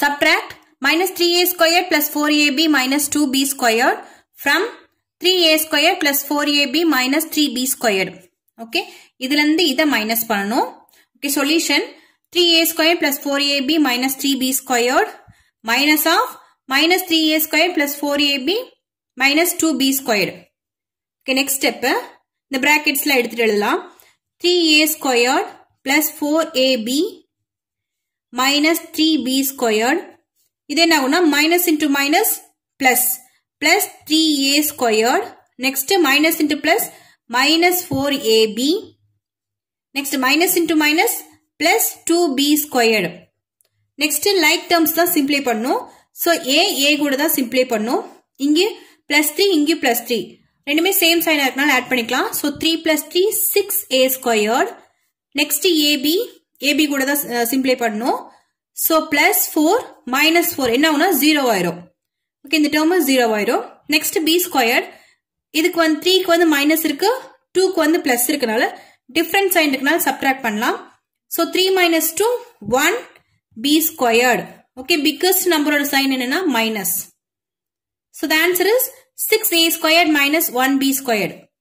Subtract minus 3a square plus 4ab minus 2b square from 3a square plus 4ab minus 3b square. Okay. இதிலந்து இத minus பண்ணும். Okay. Solution 3a square plus 4ab minus 3b square minus of minus 3a square plus 4ab minus 2b square. Okay. Next step. இந்த bracketsல் எடுத்திடுலாம். 3a square plus 4ab minus square. minus 3b squared. இது என்னாகும்னா minus into minus plus plus 3a squared. Next minus into plus minus 4ab. Next minus into minus plus 2b squared. Next like terms தான் simply பண்ணும். So a a குடதான் simply பண்ணும். இங்கு plus 3 இங்கு plus 3. ரெண்டுமே same sign இருக்கனால add பண்ணிக்கலாம் So 3 plus 3, 6a squared. Next next AB AB கூட தான் சிம்பிளை பண்ணனும் so plus four minus four என்ன ஆகுனா ஜீரோ ஆயிரும் ஓகே இந்த டேர்ம் ஜீரோ ஆயிரும் நெக்ஸ்ட் பி ஸ்கொயர் இதுக்கு வந்து த்ரீக்கு வந்து மைனஸ் இருக்கு டூக்கு வந்து பிளஸ் இருக்கனால டிஃப்ரெண்ட் சைன் இருக்கனால சப்ட்ராக்ட் பண்ணலாம் so three minus two one B squared okay biggest நம்பரோட சைன் என்னன்னா minus so the answer is six A squared minus one B squared